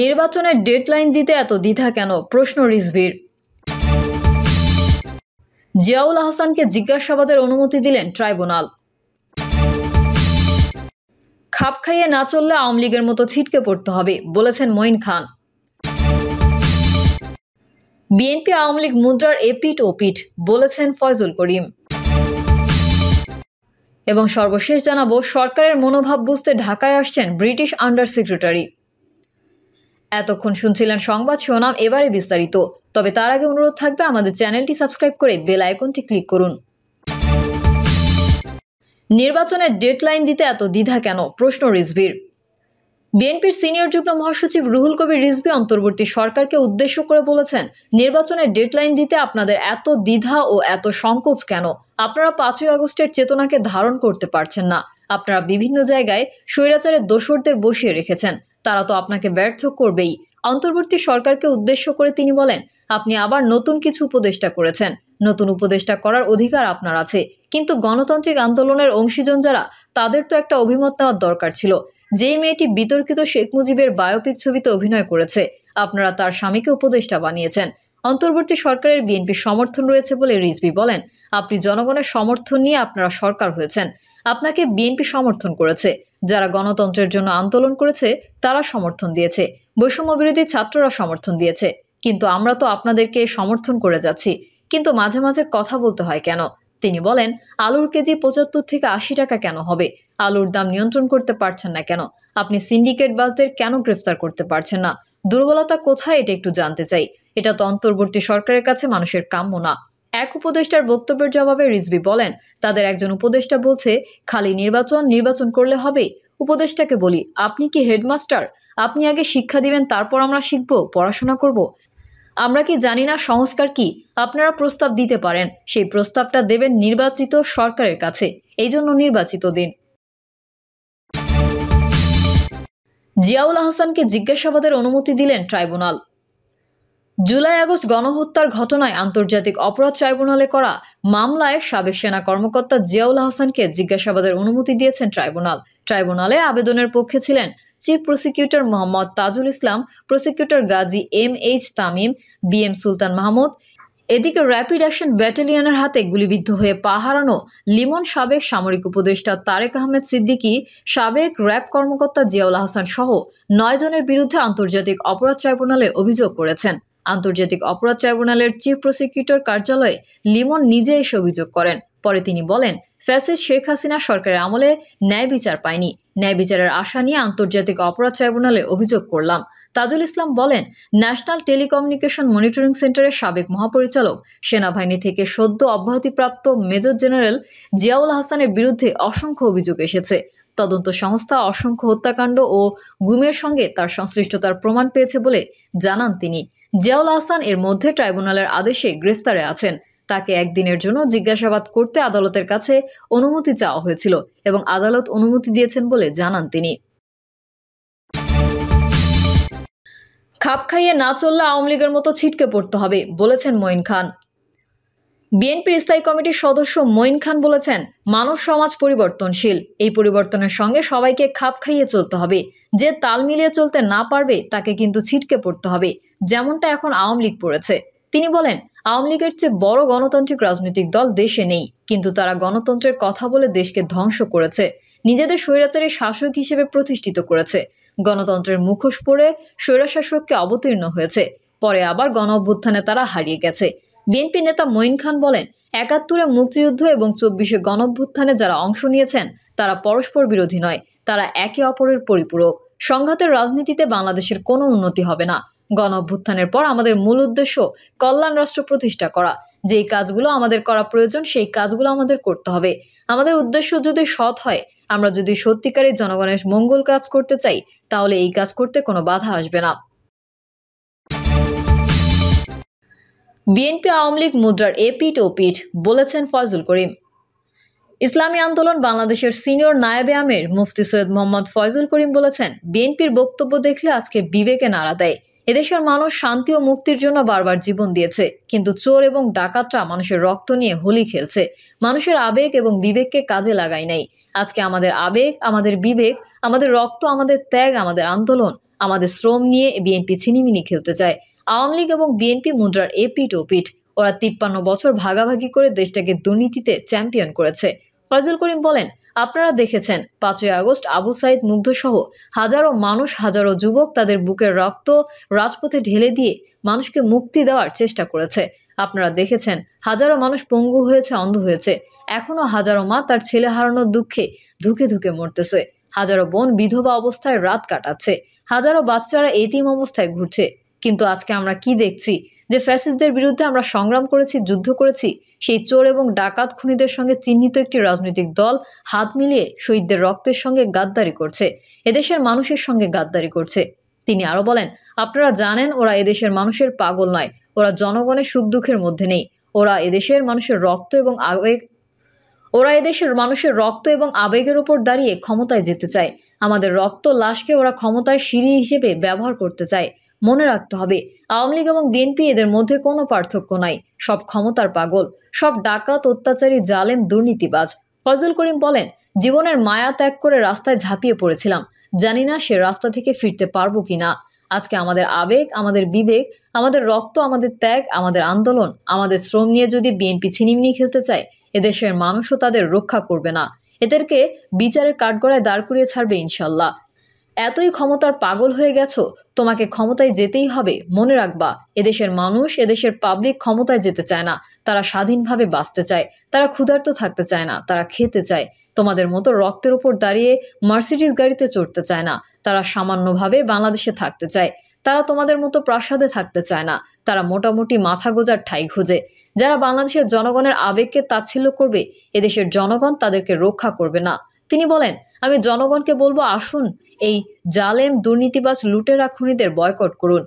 নির্বাচনের ডেডলাইন দিতে এত দ্বিধা কেন প্রশ্ন রিজভির জিয়াউল আহসানকে জিজ্ঞাসাবাদের অনুমতি দিলেন ট্রাইব্যুনাল খাপ খাইয়ে না চললে আওয়ামী লীগের মতো ছিটকে পড়তে হবে বলেছেন মঈন খান বিএনপি আওয়ামী লীগ মুদ্রার এপিট ও পিঠ বলেছেন ফয়জুল করিম এবং সর্বশেষ জানাবো সরকারের মনোভাব বুঝতে ঢাকায় আসছেন ব্রিটিশ আন্ডার সেক্রেটারি এতক্ষণ শুনছিলেন সংবাদ শিরোনাম এবারে বিস্তারিত তবে তার আগে অনুরোধ থাকবে আমাদের চ্যানেলটি সাবস্ক্রাইব করে বেল আইকনটি ক্লিক করুন নির্বাচনের ডেডলাইন দিতে এত দ্বিধা কেন প্রশ্ন রিজভীর বিএনপির সিনিয়র যুগ্ম মহাসচিব রুহুল কবির রিজবি অন্তর্বর্তী সরকারকে উদ্দেশ্য করে বলেছেন নির্বাচনের ডেডলাইন দিতে আপনাদের এত দ্বিধা ও এত সংকোচ কেন আপনারা পাঁচই আগস্টের চেতনাকে ধারণ করতে পারছেন না আপনারা বিভিন্ন জায়গায় স্বৈরাচারের দোসরদের বসিয়ে রেখেছেন তারা তো আপনাকে ব্যর্থ করবেই অন্তর্বর্তী সরকারকে উদ্দেশ্য করে তিনি বলেন আপনি আবার নতুন কিছু উপদেষ্টা করেছেন নতুন উপদেষ্টা করার অধিকার আপনার আছে কিন্তু গণতান্ত্রিক আন্দোলনের অংশীজন যারা তাদের তো একটা অভিমত নেওয়ার দরকার ছিল যেই মেয়েটি বিতর্কিত শেখ মুজিবের বায়োপিক ছবিতে অভিনয় করেছে আপনারা তার স্বামীকে উপদেষ্টা বানিয়েছেন অন্তর্বর্তী সরকারের বিএনপি সমর্থন রয়েছে বলে রিজবি বলেন আপনি জনগণের সমর্থন নিয়ে আপনারা সরকার হয়েছেন আপনাকে বিএনপি সমর্থন করেছে যারা গণতন্ত্রের জন্য আন্দোলন করেছে তারা সমর্থন দিয়েছে বৈষম্য বিরোধী ছাত্ররা সমর্থন দিয়েছে কিন্তু আমরা তো আপনাদেরকে সমর্থন করে যাচ্ছি কিন্তু মাঝে মাঝে কথা বলতে হয় কেন তিনি বলেন আলুর কেজি পঁচাত্তর থেকে আশি টাকা কেন হবে আলুর দাম নিয়ন্ত্রণ করতে পারছেন না কেন আপনি সিন্ডিকেট বাসদের কেন গ্রেফতার করতে পারছেন না দুর্বলতা কোথায় এটা একটু জানতে চাই এটা তো অন্তর্বর্তী সরকারের কাছে মানুষের কাম্য না এক উপদেষ্টার বক্তব্যের জবাবে রিজবি বলেন তাদের একজন উপদেষ্টা বলছে খালি নির্বাচন নির্বাচন করলে হবে উপদেষ্টাকে বলি আপনি কি হেডমাস্টার আপনি আগে শিক্ষা দিবেন তারপর আমরা শিখব পড়াশোনা করব আমরা কি জানি না সংস্কার কি আপনারা প্রস্তাব দিতে পারেন সেই প্রস্তাবটা দেবেন নির্বাচিত সরকারের কাছে এই জন্য নির্বাচিত দিন জিয়াউল আহসানকে জিজ্ঞাসাবাদের অনুমতি দিলেন ট্রাইব্যুনাল জুলাই আগস্ট গণহত্যার ঘটনায় আন্তর্জাতিক অপরাধ ট্রাইব্যুনালে করা মামলায় সাবেক সেনা কর্মকর্তা জিয়াউল হাসানকে জিজ্ঞাসাবাদের অনুমতি দিয়েছেন ট্রাইব্যুনাল ট্রাইব্যুনালে আবেদনের পক্ষে ছিলেন chief prosecutor Mohammad Tajul Islam prosecutor Gazi M H Tamim B M Sultan Mahmud এদিকে র্যাপিড অ্যাকশন ব্যাটালিয়নের হাতে গুলিবিদ্ধ হয়ে পা হারানো লিমন সাবেক সামরিক উপদেষ্টা তারেক আহমেদ সিদ্দিকি সাবেক র্যাব কর্মকর্তা জিয়াউল হাসান সহ জনের বিরুদ্ধে আন্তর্জাতিক অপরাধ ট্রাইব্যুনালে অভিযোগ করেছেন আন্তর্জাতিক অপরাধ ট্রাইব্যুনালের চিফ প্রসিকিউটর কার্যালয়ে লিমন নিজে এসে অভিযোগ করেন পরে তিনি বলেন ফ্যাসেজ শেখ হাসিনা সরকারের আমলে ন্যায় বিচার পায়নি ন্যায় বিচারের আশা নিয়ে আন্তর্জাতিক অপরাধ ট্রাইব্যুনালে অভিযোগ করলাম তাজুল ইসলাম বলেন ন্যাশনাল টেলিকমিউনিকেশন মনিটরিং সেন্টারের সাবেক মহাপরিচালক সেনাবাহিনী থেকে সদ্য অব্যাহতিপ্রাপ্ত মেজর জেনারেল জিয়াউল হাসানের বিরুদ্ধে অসংখ্য অভিযোগ এসেছে তদন্ত সংস্থা অসংখ্য হত্যাকাণ্ড ও গুমের সঙ্গে তার সংশ্লিষ্টতার প্রমাণ পেয়েছে বলে জানান তিনি জিয়াউল আহসান এর মধ্যে ট্রাইব্যুনালের আদেশে গ্রেফতারে আছেন তাকে একদিনের জন্য জিজ্ঞাসাবাদ করতে আদালতের কাছে অনুমতি চাওয়া হয়েছিল এবং আদালত অনুমতি দিয়েছেন বলে জানান তিনি খাপ খাইয়ে না চললে আওয়ামী লীগের মতো ছিটকে পড়তে হবে বলেছেন মঈন খান বিএনপির স্থায়ী কমিটির সদস্য মঈন খান বলেছেন মানব সমাজ পরিবর্তনশীল এই পরিবর্তনের সঙ্গে সবাইকে খাপ খাইয়ে চলতে হবে যে তাল মিলিয়ে চলতে না পারবে তাকে কিন্তু ছিটকে পড়তে হবে যেমনটা এখন আওয়ামী লীগ পড়েছে তিনি বলেন আওয়ামী লীগের চেয়ে বড় গণতান্ত্রিক রাজনৈতিক দল দেশে নেই কিন্তু তারা গণতন্ত্রের কথা বলে দেশকে ধ্বংস করেছে নিজেদের স্বৈরাচারী শাসক হিসেবে প্রতিষ্ঠিত করেছে গণতন্ত্রের মুখোশ পরে স্বৈরাশাসককে অবতীর্ণ হয়েছে পরে আবার গণ অভ্যুত্থানে তারা হারিয়ে গেছে বিএনপি নেতা মঈন খান বলেন একাত্তরে মুক্তিযুদ্ধ এবং চব্বিশে গণভ্যুত্থানে যারা অংশ নিয়েছেন তারা পরস্পর বিরোধী নয় তারা একে অপরের পরিপূরক সংঘাতের রাজনীতিতে বাংলাদেশের কোনো উন্নতি হবে না গণ অভ্যুত্থানের পর আমাদের মূল উদ্দেশ্য কল্যাণ রাষ্ট্র প্রতিষ্ঠা করা যেই কাজগুলো আমাদের করা প্রয়োজন সেই কাজগুলো আমাদের করতে হবে আমাদের উদ্দেশ্য যদি সৎ হয় আমরা যদি সত্যিকারের জনগণের মঙ্গল কাজ করতে চাই তাহলে এই কাজ করতে কোনো বাধা আসবে না বিএনপি আওয়ামী লীগ মুদ্রার এপিট ও পিঠ বলেছেন ফয়জুল করিম ইসলামী আন্দোলন বাংলাদেশের সিনিয়র নায়বে আমির মুফতি সৈয়দ মোহাম্মদ ফয়জুল করিম বলেছেন বিএনপির বক্তব্য দেখলে আজকে বিবেকে নাড়া দেয় এদেশের মানুষ শান্তি ও মুক্তির জন্য বারবার জীবন দিয়েছে কিন্তু চোর এবং ডাকাতরা মানুষের রক্ত নিয়ে হোলি খেলছে মানুষের আবেগ এবং বিবেককে কাজে লাগায় নাই আজকে আমাদের আবেগ আমাদের বিবেক আমাদের রক্ত আমাদের ত্যাগ আমাদের আন্দোলন আমাদের শ্রম নিয়ে বিএনপি ছিনিমিনি খেলতে চায় আওয়ামী লীগ এবং বিএনপি মুদ্রার এপিট ও ওরা তিপ্পান্ন বছর ভাগাভাগি করে দেশটাকে দুর্নীতিতে চ্যাম্পিয়ন করেছে ফজল করিম বলেন আপনারা দেখেছেন পাঁচই আগস্ট আবু সাইদ মুগ্ধসহ হাজারো মানুষ হাজারো যুবক তাদের বুকের রক্ত রাজপথে ঢেলে দিয়ে মানুষকে মুক্তি দেওয়ার চেষ্টা করেছে আপনারা দেখেছেন হাজারো মানুষ পঙ্গু হয়েছে অন্ধ হয়েছে এখনও হাজারো মা তার ছেলে হারানোর দুঃখে ধুকে ধুকে মরতেছে হাজারো বোন বিধবা অবস্থায় রাত কাটাচ্ছে হাজারো বাচ্চারা এতিম অবস্থায় ঘুরছে কিন্তু আজকে আমরা কি দেখছি যে ফ্যাসিস্টদের বিরুদ্ধে আমরা সংগ্রাম করেছি যুদ্ধ করেছি সেই চোর এবং ডাকাত খুনিদের সঙ্গে চিহ্নিত একটি রাজনৈতিক দল হাত মিলিয়ে শহীদদের রক্তের সঙ্গে গাদ্দারি করছে এদেশের মানুষের সঙ্গে গাদ্দারি করছে তিনি আরও বলেন আপনারা জানেন ওরা এদেশের মানুষের পাগল নয় ওরা জনগণের সুখ দুঃখের মধ্যে নেই ওরা এদেশের মানুষের রক্ত এবং আবেগ ওরা এদেশের মানুষের রক্ত এবং আবেগের ওপর দাঁড়িয়ে ক্ষমতায় যেতে চায় আমাদের রক্ত লাশকে ওরা ক্ষমতায় সিঁড়ি হিসেবে ব্যবহার করতে চায় মনে রাখতে হবে আওয়ামী লীগ এবং বিএনপি এদের মধ্যে কোনো পার্থক্য নাই সব ক্ষমতার পাগল সব ডাকাত অত্যাচারী জালেম দুর্নীতিবাজ ফজল করিম বলেন জীবনের মায়া ত্যাগ করে রাস্তায় ঝাঁপিয়ে পড়েছিলাম জানি না সে রাস্তা থেকে ফিরতে পারবো কি না আজকে আমাদের আবেগ আমাদের বিবেক আমাদের রক্ত আমাদের ত্যাগ আমাদের আন্দোলন আমাদের শ্রম নিয়ে যদি বিএনপি ছিনিমিনি খেলতে চায় এদেশের মানুষও তাদের রক্ষা করবে না এদেরকে বিচারের কাঠগড়ায় দাঁড় করিয়ে ছাড়বে ইনশাল্লাহ এতই ক্ষমতার পাগল হয়ে গেছো তোমাকে ক্ষমতায় যেতেই হবে মনে রাখবা এদেশের মানুষ এদেশের পাবলিক ক্ষমতায় যেতে চায় না তারা স্বাধীনভাবে বাঁচতে চায় তারা ক্ষুধার্ত থাকতে চায় না তারা খেতে চায় তোমাদের মতো রক্তের উপর দাঁড়িয়ে মার্সিডিস গাড়িতে চড়তে চায় না তারা সামান্যভাবে বাংলাদেশে থাকতে চায় তারা তোমাদের মতো প্রাসাদে থাকতে চায় না তারা মোটামুটি মাথা গোজার ঠাই খোঁজে যারা বাংলাদেশের জনগণের আবেগকে তাচ্ছিল্য করবে এদেশের জনগণ তাদেরকে রক্ষা করবে না তিনি বলেন আমি জনগণকে বলবো আসুন এই জালেম দুর্নীতিবাজ লুটেরা খুনিদের বয়কট করুন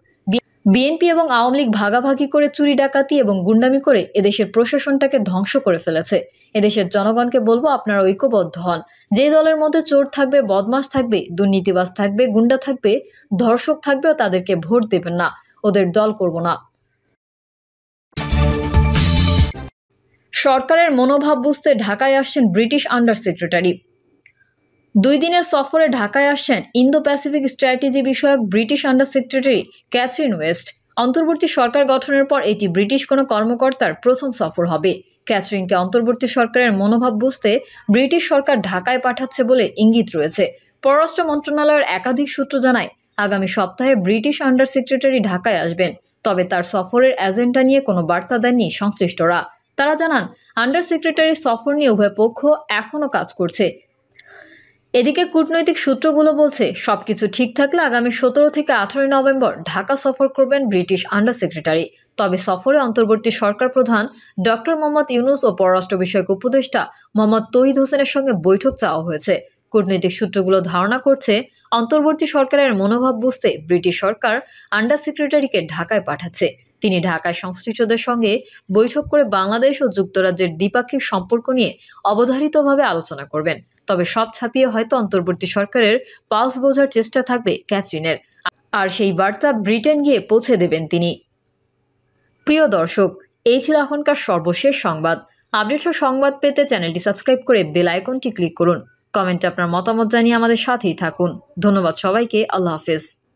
বিএনপি এবং আওয়ামী লীগ ভাগাভাগি করে চুরি ডাকাতি এবং গুন্ডামি করে এদেশের প্রশাসনটাকে ধ্বংস করে ফেলেছে এদেশের জনগণকে বলবো আপনারা ঐক্যবদ্ধ হন যে দলের মধ্যে চোর থাকবে বদমাস থাকবে দুর্নীতিবাজ থাকবে গুন্ডা থাকবে ধর্ষক ও তাদেরকে ভোট দেবেন না ওদের দল করব না সরকারের মনোভাব বুঝতে ঢাকায় আসছেন ব্রিটিশ আন্ডার সেক্রেটারি দুই দিনের সফরে ঢাকায় আসেন ইন্দো প্যাসিফিক স্ট্র্যাটেজি বিষয়ক British under secretary Catherine West অন্তর্বর্তী সরকার গঠনের পর এটি ব্রিটিশ কোনো কর্মকর্তার প্রথম সফর হবে ক্যাথরিনকে অন্তর্বর্তী সরকারের মনোভাব বুঝতে ব্রিটিশ সরকার ঢাকায় পাঠাচ্ছে বলে ইঙ্গিত রয়েছে পররাষ্ট্র মন্ত্রণালয়ের একাধিক সূত্র জানায় আগামী সপ্তাহে ব্রিটিশ আন্ডার সেক্রেটারি ঢাকায় আসবেন তবে তার সফরের এজেন্ডা নিয়ে কোনো বার্তা দেননি সংশ্লিষ্টরা তারা জানান আন্ডার সেক্রেটারি সফর নিয়ে উভয় পক্ষ এখনও কাজ করছে এদিকে কূটনৈতিক সূত্রগুলো বলছে সবকিছু ঠিক থাকলে আগামী সতেরো থেকে আঠারোই নভেম্বর ঢাকা সফর করবেন ব্রিটিশ আন্ডার সেক্রেটারি তবে সফরে অন্তর্বর্তী সরকার প্রধান ডক্টর মোহাম্মদ ইউনুস ও পররাষ্ট্র বিষয়ক উপদেষ্টা মোহাম্মদ তহিদ হোসেনের সঙ্গে বৈঠক চাওয়া হয়েছে কূটনৈতিক সূত্রগুলো ধারণা করছে অন্তর্বর্তী সরকারের মনোভাব বুঝতে ব্রিটিশ সরকার আন্ডার সেক্রেটারিকে ঢাকায় পাঠাচ্ছে তিনি ঢাকায় সংশ্লিষ্টদের সঙ্গে বৈঠক করে বাংলাদেশ ও যুক্তরাজ্যের দ্বিপাক্ষিক সম্পর্ক নিয়ে অবধারিতভাবে আলোচনা করবেন তবে সব ছাপিয়ে হয়তো অন্তর্বর্তী সরকারের পালস বোঝার চেষ্টা থাকবে ক্যাথরিনের আর সেই বার্তা ব্রিটেন গিয়ে পৌঁছে দেবেন তিনি প্রিয় দর্শক এই ছিল এখনকার সর্বশেষ সংবাদ আপডেট সংবাদ পেতে চ্যানেলটি সাবস্ক্রাইব করে বেল আইকনটি ক্লিক করুন কমেন্টে আপনার মতামত জানিয়ে আমাদের সাথেই থাকুন ধন্যবাদ সবাইকে আল্লাহ হাফেজ